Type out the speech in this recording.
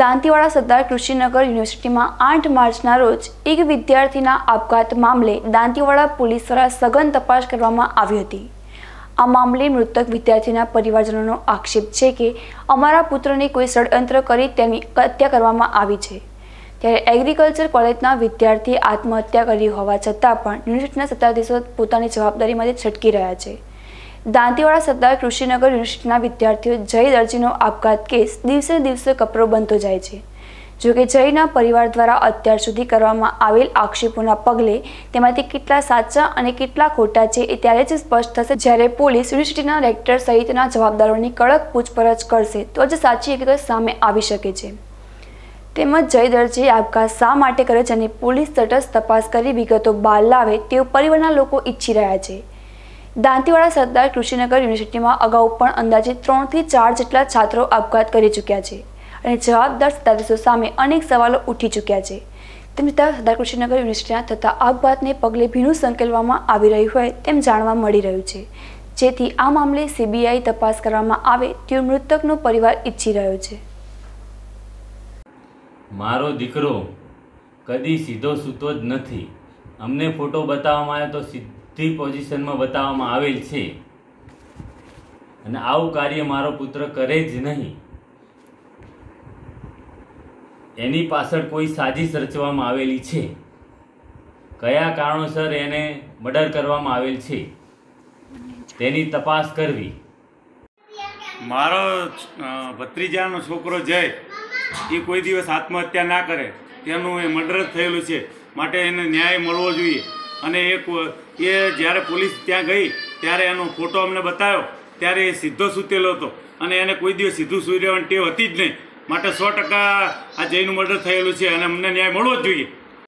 દાંતીવાડા સરદાર કૃષિનગર યુનિવર્સિટીમાં આઠ માર્ચના રોજ એક વિદ્યાર્થીના આપઘાત મામલે દાંતીવાડા પોલીસ દ્વારા સઘન તપાસ કરવામાં આવી હતી આ મામલે મૃતક વિદ્યાર્થીના પરિવારજનોનો આક્ષેપ છે કે અમારા પુત્રને કોઈ ષડયંત્ર કરી તેની હત્યા કરવામાં આવી છે ત્યારે એગ્રીકલ્ચર કોલેજના વિદ્યાર્થીએ આત્મહત્યા કરી હોવા છતાં પણ યુનિવર્સિટીના સત્તાધીશો પોતાની જવાબદારીમાંથી છટકી રહ્યા છે દાંતીવાડા સત્તા કૃષિનગર યુનિવર્સિટીના વિદ્યાર્થીઓ જય દરજીનો આપઘાત કેસ દિવસે દિવસે કપરો બનતો જાય છે જોકે જયના પરિવાર દ્વારા અત્યાર સુધી કરવામાં આવેલ આક્ષેપોના પગલે તેમાંથી કેટલા સાચા અને કેટલા ખોટા છે એ ત્યારે જ સ્પષ્ટ થશે જ્યારે પોલીસ યુનિવર્સિટીના રેક્ટર સહિતના જવાબદારોની કડક પૂછપરછ કરશે તો જ સાચી હકીકત સામે આવી શકે છે તેમજ જય દરજીએ આપઘાત શા માટે કરે છે અને પોલીસ તટસ્થ તપાસ કરી વિગતો બહાર લાવે તેવું પરિવારના લોકો ઈચ્છી રહ્યા છે દાંતીવાડા સરદાર કૃષિનગર યુનિવર્સિટીમાં અગાઉ પણ અંદાજે ત્રણથી ચાર જેટલા છાત્રો આપઘાત કરી ચૂક્યા છે અને જવાબદાર સત્તાધીશો સામે અનેક સવાલો ઉઠી ચૂક્યા છે તેમ છતાં સરદાર કૃષિનગર યુનિવર્સિટીના થતા આપઘાતને પગલે ભીનું સંકેલવામાં આવી રહ્યું હોય તેમ જાણવા મળી રહ્યું છે જેથી આ મામલે સીબીઆઈ તપાસ કરવામાં આવે તેવું મૃતકનો પરિવાર ઈચ્છી રહ્યો છે મારો દીકરો કદી સીધો સૂતો જ નથી અમને ફોટો બતાવવામાં આવ્યો તો ત્રી પોઝિશનમાં બતાવવામાં આવેલ છે અને આવું કાર્ય મારો પુત્ર કરે જ નહીં એની પાછળ કોઈ સાજિશ રચવામાં આવેલી છે કયા કારણોસર એને મર્ડર કરવામાં આવેલ છે તેની તપાસ કરવી મારો ભત્રીજાનો છોકરો જય એ કોઈ દિવસ આત્મહત્યા ના કરે તેનું એ મર્ડર થયેલું છે માટે એને ન્યાય મળવો જોઈએ અને એ એ જ્યારે પોલીસ ત્યાં ગઈ ત્યારે એનો ફોટો અમને બતાવ્યો ત્યારે એ સીધો સૂતેલો હતો અને એને કોઈ દિવસ સીધું સૂઈ રહેવાની ટેવ હતી જ નહીં માટે સો ટકા આ જઈનું મર્ડર થયેલું છે અને અમને ન્યાય મળવો જ જોઈએ